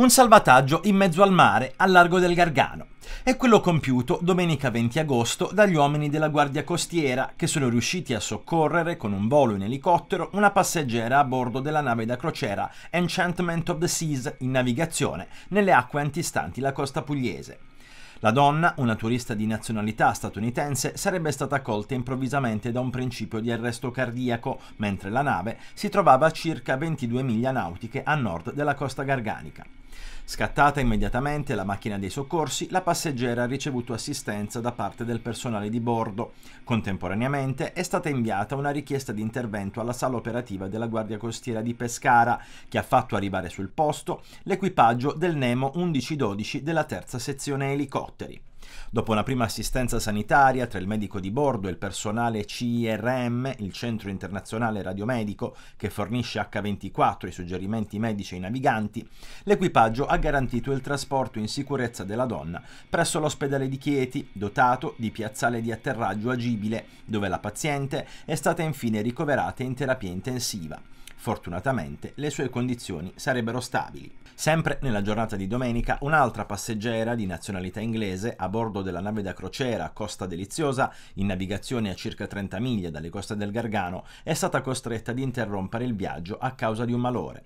Un salvataggio in mezzo al mare, al largo del Gargano. È quello compiuto domenica 20 agosto dagli uomini della Guardia Costiera che sono riusciti a soccorrere con un volo in elicottero una passeggera a bordo della nave da crociera Enchantment of the Seas in navigazione nelle acque antistanti la costa pugliese. La donna, una turista di nazionalità statunitense, sarebbe stata colta improvvisamente da un principio di arresto cardiaco, mentre la nave si trovava a circa 22 miglia nautiche a nord della costa garganica. Scattata immediatamente la macchina dei soccorsi, la passeggera ha ricevuto assistenza da parte del personale di bordo. Contemporaneamente è stata inviata una richiesta di intervento alla sala operativa della Guardia Costiera di Pescara, che ha fatto arrivare sul posto l'equipaggio del Nemo 1112 della terza sezione elicotteri. Dopo una prima assistenza sanitaria tra il medico di bordo e il personale CIRM, il Centro Internazionale Radiomedico, che fornisce H24 i suggerimenti medici ai naviganti, l'equipaggio ha garantito il trasporto in sicurezza della donna presso l'ospedale di Chieti, dotato di piazzale di atterraggio agibile, dove la paziente è stata infine ricoverata in terapia intensiva. Fortunatamente le sue condizioni sarebbero stabili. Sempre nella giornata di domenica, un'altra passeggera di nazionalità inglese a bordo bordo della nave da crociera Costa Deliziosa, in navigazione a circa 30 miglia dalle coste del Gargano, è stata costretta ad interrompere il viaggio a causa di un malore.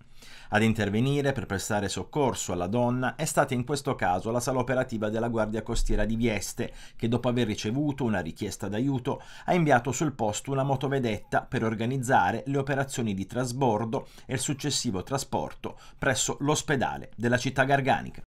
Ad intervenire per prestare soccorso alla donna è stata in questo caso la sala operativa della Guardia Costiera di Vieste, che dopo aver ricevuto una richiesta d'aiuto ha inviato sul posto una motovedetta per organizzare le operazioni di trasbordo e il successivo trasporto presso l'ospedale della città garganica.